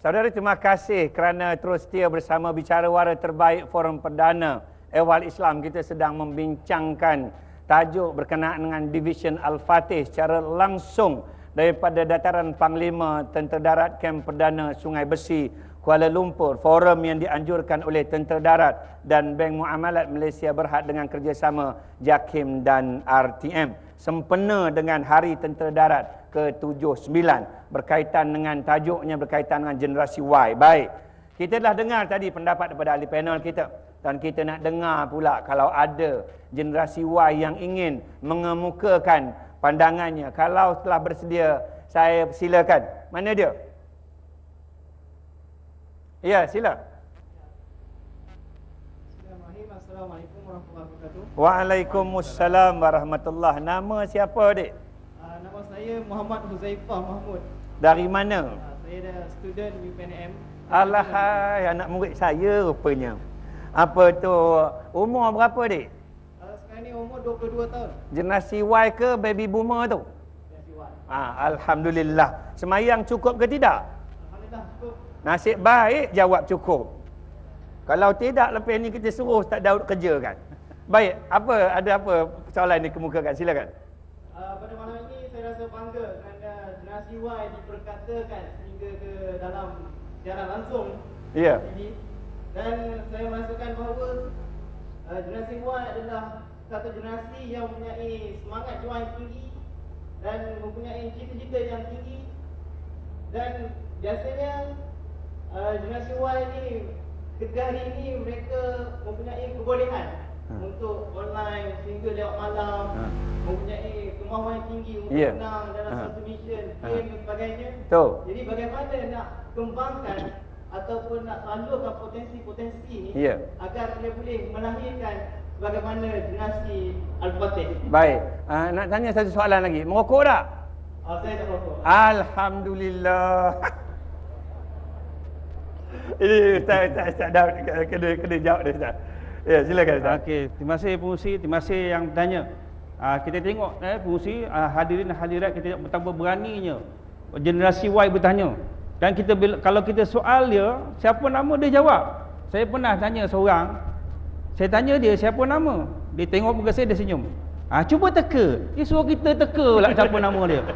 Saudara, terima kasih kerana terus setia bersama bicara wara terbaik Forum Perdana Ewal Islam. Kita sedang membincangkan tajuk berkenaan dengan Division Al-Fatih secara langsung daripada dataran Panglima Tentera Darat Kem Perdana Sungai Besi Kuala Lumpur, forum yang dianjurkan oleh Tentera Darat dan Bank Muamalat Malaysia Berhad dengan kerjasama JAKIM dan RTM sempena dengan Hari Tentera Darat ke-79 berkaitan dengan tajuknya berkaitan dengan generasi Y. Baik. Kita telah dengar tadi pendapat daripada ahli panel kita dan kita nak dengar pula kalau ada generasi Y yang ingin mengemukakan pandangannya. Kalau telah bersedia, saya silakan. Mana dia? Ya, sila. Assalamualaikum warahmatullahi wabarakatuh. Waalaikumsalam warahmatullahi. Nama siapa, Dik? Ah, nama saya Muhammad Huzaifah Mahmud. Dari mana? Ah, saya dah student UPNM. Alahai, anak murid saya rupanya. Apa tu? Umur berapa, Dik? Ah, sekarang ni umur 22 tahun. Generasi Y ke baby boomer tu? Generasi Y. alhamdulillah. Semayang cukup ke tidak? Alhamdulillah, cukup. Nasib baik jawab cukup. Kalau tidak lepas ni kita suruh Ustaz Daud kerja kan. Baik, apa ada apa soalan ni kemukakan silakan. Uh, pada malam ini saya rasa bangga kerana generasi Y diperkatakan sehingga ke dalam siaran langsung. Ya. Yeah. Dan saya merasakan bahawa uh, generasi Y adalah satu generasi yang mempunyai semangat juang yang tinggi dan mempunyai cita-cita yang tinggi dan biasanya generasi ah, Y ni Kedah ini mereka mempunyai kebolehan ha. untuk online sehingga lewat malam ha. mempunyai kemahuan yang tinggi untuk yeah. menang dalam ha. satu ha. game ha. dan sebagainya so. jadi bagaimana nak kembangkan ataupun nak salurkan potensi-potensi ini yeah. agar dia boleh melahirkan bagaimana generasi Al-Fatih baik uh, nak tanya satu soalan lagi merokok tak? Uh, saya tak merokok Alhamdulillah Ini tak, tak, tak dah kena, kena jawab dia Ustaz. Ya, yeah, silakan Ustaz. Okey, terima kasih pengusi, terima kasih yang bertanya. Uh, kita tengok eh, pengusi, uh, ah, hadirin hadirat kita tengok betapa beraninya. Generasi Y bertanya. Dan kita kalau kita soal dia, siapa nama dia jawab. Saya pernah tanya seorang, saya tanya dia siapa nama. Dia tengok muka saya, dia senyum. Ah, cuba teka. Dia suruh kita teka pula siapa nama dia.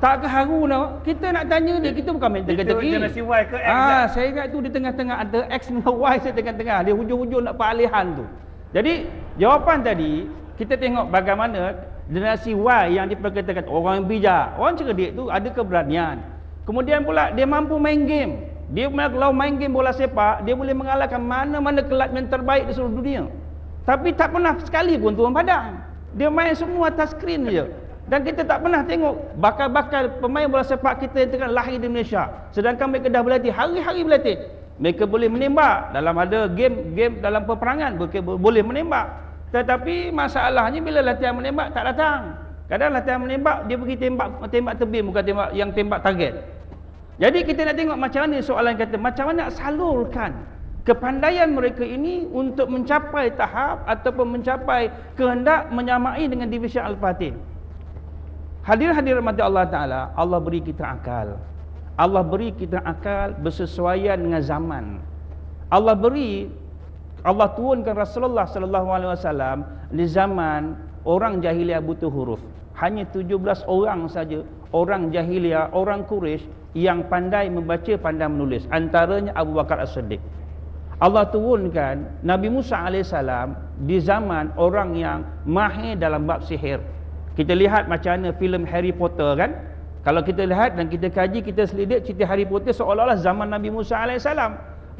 tak keharu nak. Kita nak tanya dia, kita bukan main teka-teki. Itu generasi Y ke X? Ah, saya ingat tu di tengah-tengah ada X dengan Y saya tengah-tengah. Dia hujung-hujung nak peralihan tu. Jadi, jawapan tadi, kita tengok bagaimana generasi Y yang diperkatakan orang yang bijak, orang cerdik tu ada keberanian. Kemudian pula dia mampu main game. Dia kalau main game bola sepak, dia boleh mengalahkan mana-mana kelab yang terbaik di seluruh dunia. Tapi tak pernah sekali pun tuan padang. Dia main semua atas skrin je. Dan kita tak pernah tengok bakal-bakal pemain bola sepak kita yang tengah lahir di Malaysia. Sedangkan mereka dah berlatih hari-hari berlatih. Mereka boleh menembak dalam ada game game dalam peperangan mereka boleh menembak. Tetapi masalahnya bila latihan menembak tak datang. Kadang latihan menembak dia pergi tembak tembak tebing bukan tembak yang tembak target. Jadi kita nak tengok macam mana soalan kata macam mana nak salurkan kepandaian mereka ini untuk mencapai tahap ataupun mencapai kehendak menyamai dengan divisi Al-Fatih. Hadir-hadir mati Allah Ta'ala Allah beri kita akal Allah beri kita akal bersesuaian dengan zaman Allah beri Allah tuunkan Rasulullah Sallallahu Alaihi Wasallam Di zaman orang jahiliah butuh huruf Hanya 17 orang saja Orang jahiliah, orang Quraisy Yang pandai membaca, pandai menulis Antaranya Abu Bakar As-Siddiq Allah tuunkan Nabi Musa AS Di zaman orang yang mahir dalam bab sihir kita lihat macam mana filem Harry Potter kan? Kalau kita lihat dan kita kaji, kita selidik cerita Harry Potter seolah-olah zaman Nabi Musa AS.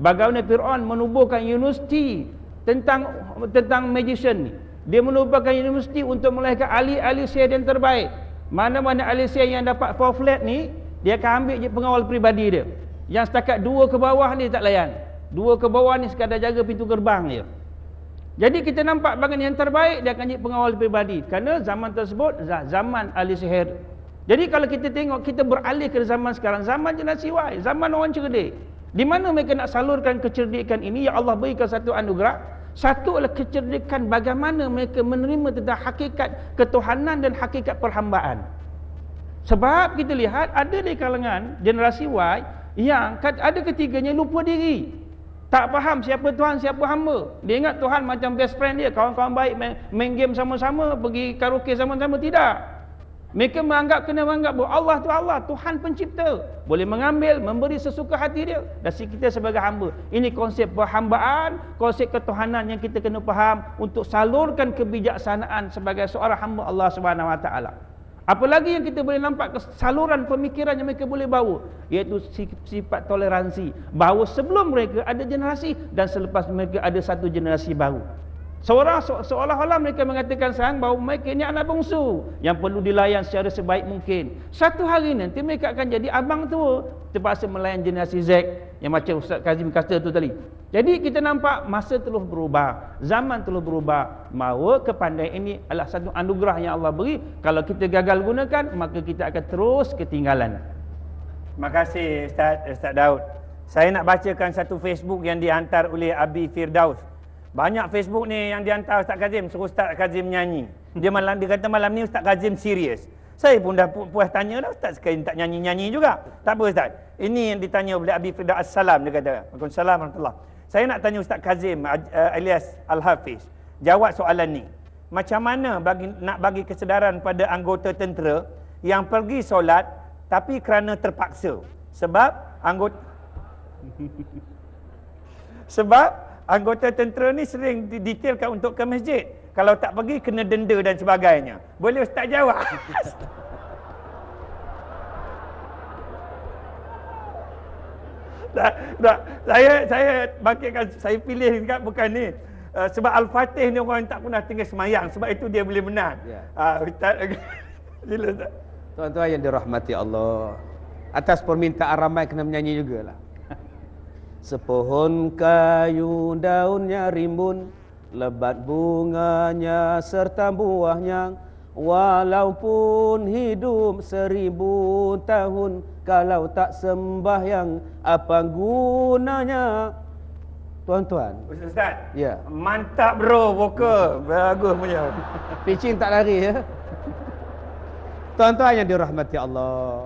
Bagaimana Fir'aun menubuhkan universiti tentang tentang magician ni. Dia menubuhkan universiti untuk melahirkan ahli-ahli sihir yang terbaik. Mana-mana ahli sihir yang dapat four flat ni, dia akan ambil je pengawal peribadi dia. Yang setakat dua ke bawah ni tak layan. Dua ke bawah ni sekadar jaga pintu gerbang dia. Jadi kita nampak bahagian yang terbaik dia akan jadi pengawal pribadi kerana zaman tersebut zaman ahli sihir. Jadi kalau kita tengok kita beralih ke zaman sekarang zaman generasi Y, zaman orang cerdik. Di mana mereka nak salurkan kecerdikan ini ya Allah berikan satu anugerah satu adalah kecerdikan bagaimana mereka menerima tentang hakikat ketuhanan dan hakikat perhambaan. Sebab kita lihat ada di kalangan generasi Y yang ada ketiganya lupa diri. Tak faham siapa Tuhan, siapa hamba. Dia ingat Tuhan macam best friend dia. Kawan-kawan baik main, main game sama-sama, pergi karaoke sama-sama. Tidak. Mereka menganggap, kena menganggap bahawa Allah tu Allah. Tuhan pencipta. Boleh mengambil, memberi sesuka hati dia. Dan kita sebagai hamba. Ini konsep perhambaan, konsep ketuhanan yang kita kena faham untuk salurkan kebijaksanaan sebagai seorang hamba Allah SWT. Apalagi yang kita boleh nampak saluran pemikiran yang mereka boleh bawa iaitu sifat toleransi bahawa sebelum mereka ada generasi dan selepas mereka ada satu generasi baru. Seorang seolah-olah mereka mengatakan sang bahawa mereka ini anak bungsu yang perlu dilayan secara sebaik mungkin. Satu hari nanti mereka akan jadi abang tua terpaksa melayan generasi Z yang macam Ustaz Kazim kata tu tadi. Jadi kita nampak masa telah berubah, zaman telah berubah. Mawa kepandai ini adalah satu anugerah yang Allah beri. Kalau kita gagal gunakan, maka kita akan terus ketinggalan. Terima kasih Ustaz, Ustaz Daud. Saya nak bacakan satu Facebook yang dihantar oleh Abi Firdaus. Banyak Facebook ni yang dihantar Ustaz Kazim, suruh Ustaz Kazim nyanyi. Dia malam dia kata malam ni Ustaz Kazim serius. Saya pun dah pu puas tanya dah Ustaz sekarang tak nyanyi-nyanyi juga. Tak apa Ustaz. Ini yang ditanya oleh Abi Firdaus Assalam dia kata. Waalaikumsalam warahmatullahi saya nak tanya Ustaz Kazim alias eh, Al-Hafiz. Jawab soalan ni. Macam mana bagi, nak bagi kesedaran pada anggota tentera yang pergi solat tapi kerana terpaksa? Sebab anggota... Sebab anggota tentera ni sering detailkan untuk ke masjid. Kalau tak pergi kena denda dan sebagainya. Boleh Ustaz jawab? tak, tak. Saya saya bangkitkan saya pilih kan bukan ni. Uh, sebab Al-Fatih ni orang tak pernah tinggal semayang. Sebab itu dia boleh menang. Ya. Ah, ustaz. Yeah. Uh, Tuan-tuan yang dirahmati Allah. Atas permintaan ramai kena menyanyi jugalah. Sepohon kayu daunnya rimbun. Lebat bunganya serta buahnya. Walaupun hidup seribu tahun Kalau tak sembah yang Apa gunanya Tuan-tuan Ustaz ya. Mantap bro vokal Bagus punya Pitching tak lari ya Tuan-tuan yang dirahmati Allah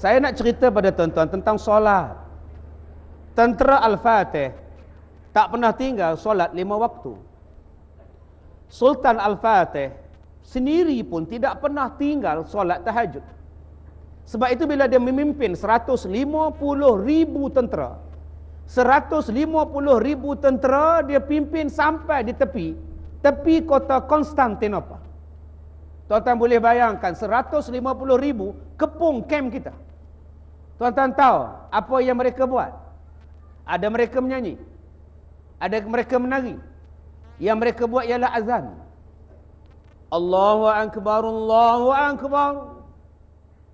Saya nak cerita pada tuan-tuan tentang solat Tentera Al-Fatih Tak pernah tinggal solat lima waktu Sultan Al-Fatih sendiri pun tidak pernah tinggal solat tahajud. Sebab itu bila dia memimpin 150 ribu tentera, 150 ribu tentera dia pimpin sampai di tepi, tepi kota Konstantinopel. Tuan-tuan boleh bayangkan 150 ribu kepung kem kita. Tuan-tuan tahu apa yang mereka buat? Ada mereka menyanyi. Ada mereka menari. Yang mereka buat ialah azan. Allahu akbar Allahu akbar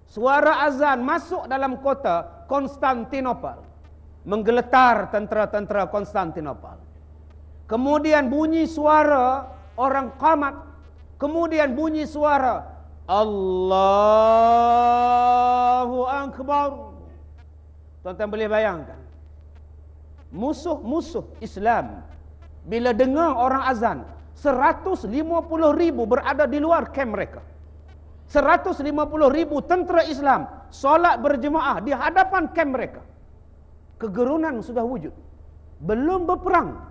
Suara azan masuk dalam kota Konstantinopel menggeletar tentera-tentera Konstantinopel Kemudian bunyi suara orang qamat kemudian bunyi suara Allahu akbar Tuan-tuan boleh bayangkan Musuh-musuh Islam Bila dengar orang azan 150 ribu berada di luar kem mereka. 150 ribu tentera Islam solat berjemaah di hadapan kem mereka. Kegerunan sudah wujud. Belum berperang.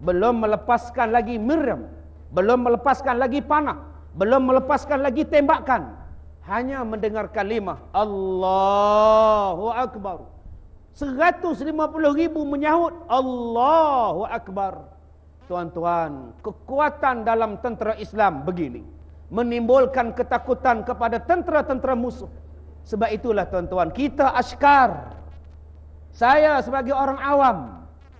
Belum melepaskan lagi merem. Belum melepaskan lagi panah. Belum melepaskan lagi tembakan. Hanya mendengar kalimah. Allahu Akbar. 150 ribu menyahut. Allahu Allahu Akbar. Tuan-tuan, kekuatan dalam tentera Islam begini. Menimbulkan ketakutan kepada tentera-tentera musuh. Sebab itulah tuan-tuan, kita askar. Saya sebagai orang awam.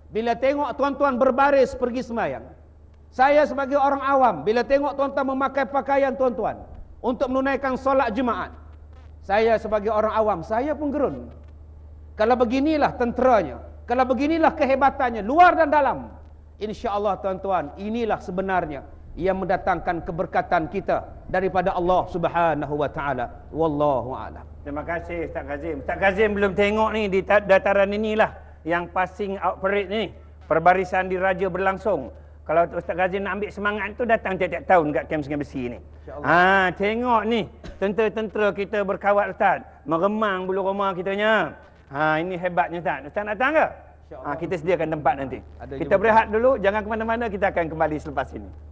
Bila tengok tuan-tuan berbaris pergi semayang. Saya sebagai orang awam. Bila tengok tuan-tuan memakai pakaian tuan-tuan. Untuk menunaikan solat jemaat. Saya sebagai orang awam, saya pun gerun. Kalau beginilah tenteranya. Kalau beginilah kehebatannya, luar dan dalam. Dalam. InsyaAllah tuan-tuan, inilah sebenarnya yang mendatangkan keberkatan kita daripada Allah Subhanahu wa taala. Wallahu a'lam. Terima kasih Ustaz Kazim. Ustaz Kazim belum tengok ni di dataran inilah yang passing out parade ni. Perbarisan diraja berlangsung. Kalau Ustaz Kazim nak ambil semangat tu datang tiap-tiap tahun dekat kem Sungai Besi ni. Ah, tengok ni tentera-tentera kita berkawat Ustaz. Meremang bulu roma kitanya. Ha, ini hebatnya Ustaz. Ustaz nak datang ke? Ha, kita sediakan tempat nanti. Ada kita berehat dulu, jangan ke mana-mana, kita akan kembali selepas ini.